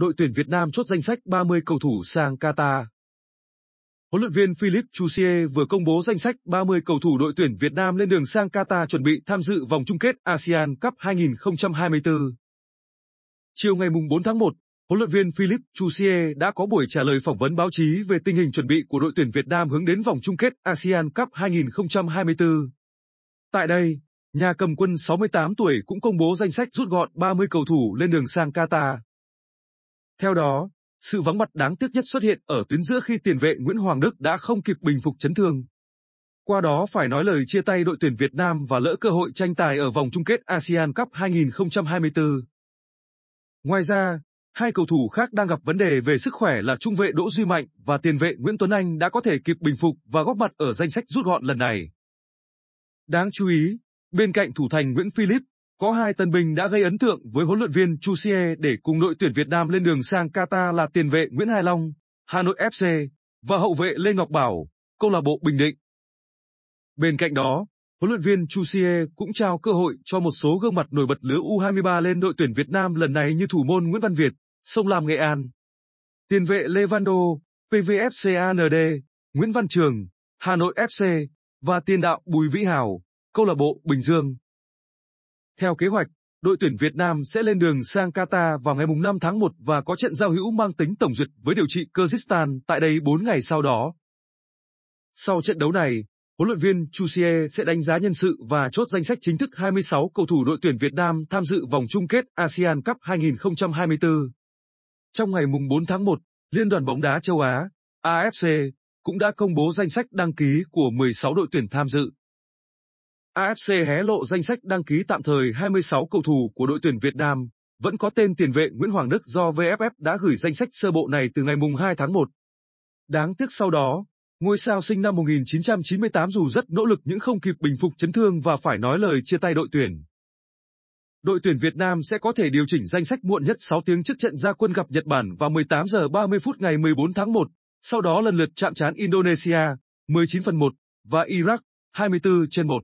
đội tuyển Việt Nam chốt danh sách 30 cầu thủ sang Qatar. Huấn luyện viên Philip Chusier vừa công bố danh sách 30 cầu thủ đội tuyển Việt Nam lên đường sang Qatar chuẩn bị tham dự vòng chung kết ASEAN Cup 2024. Chiều ngày 4 tháng 1, huấn luyện viên Philip Chusier đã có buổi trả lời phỏng vấn báo chí về tình hình chuẩn bị của đội tuyển Việt Nam hướng đến vòng chung kết ASEAN Cup 2024. Tại đây, nhà cầm quân 68 tuổi cũng công bố danh sách rút gọn 30 cầu thủ lên đường sang Qatar. Theo đó, sự vắng mặt đáng tiếc nhất xuất hiện ở tuyến giữa khi tiền vệ Nguyễn Hoàng Đức đã không kịp bình phục chấn thương. Qua đó phải nói lời chia tay đội tuyển Việt Nam và lỡ cơ hội tranh tài ở vòng chung kết ASEAN Cup 2024. Ngoài ra, hai cầu thủ khác đang gặp vấn đề về sức khỏe là trung vệ Đỗ Duy Mạnh và tiền vệ Nguyễn Tuấn Anh đã có thể kịp bình phục và góp mặt ở danh sách rút gọn lần này. Đáng chú ý, bên cạnh thủ thành Nguyễn Philip có hai tân binh đã gây ấn tượng với huấn luyện viên Chusie để cùng đội tuyển Việt Nam lên đường sang Qatar là tiền vệ Nguyễn Hải Long, Hà Nội FC và hậu vệ Lê Ngọc Bảo, câu lạc bộ Bình Định. Bên cạnh đó, huấn luyện viên Chusie cũng trao cơ hội cho một số gương mặt nổi bật lứa U23 lên đội tuyển Việt Nam lần này như thủ môn Nguyễn Văn Việt, Sông Lam Nghệ An, tiền vệ Lê Văn Levando, PVFCAND, Nguyễn Văn Trường, Hà Nội FC và tiền đạo Bùi Vĩ Hào, câu lạc bộ Bình Dương. Theo kế hoạch, đội tuyển Việt Nam sẽ lên đường sang Qatar vào ngày 5 tháng 1 và có trận giao hữu mang tính tổng duyệt với điều trị Kyrgyzstan tại đây 4 ngày sau đó. Sau trận đấu này, huấn luyện viên Chusie sẽ đánh giá nhân sự và chốt danh sách chính thức 26 cầu thủ đội tuyển Việt Nam tham dự vòng chung kết ASEAN Cup 2024. Trong ngày 4 tháng 1, Liên đoàn bóng đá châu Á, AFC, cũng đã công bố danh sách đăng ký của 16 đội tuyển tham dự. AFC hé lộ danh sách đăng ký tạm thời 26 cầu thủ của đội tuyển Việt Nam, vẫn có tên tiền vệ Nguyễn Hoàng Đức do VFF đã gửi danh sách sơ bộ này từ ngày 2 tháng 1. Đáng tiếc sau đó, ngôi sao sinh năm 1998 dù rất nỗ lực nhưng không kịp bình phục chấn thương và phải nói lời chia tay đội tuyển. Đội tuyển Việt Nam sẽ có thể điều chỉnh danh sách muộn nhất 6 tiếng trước trận ra quân gặp Nhật Bản vào 18 giờ 30 phút ngày 14 tháng 1, sau đó lần lượt chạm trán Indonesia 19 phần 1 và Iraq 24 trên 1.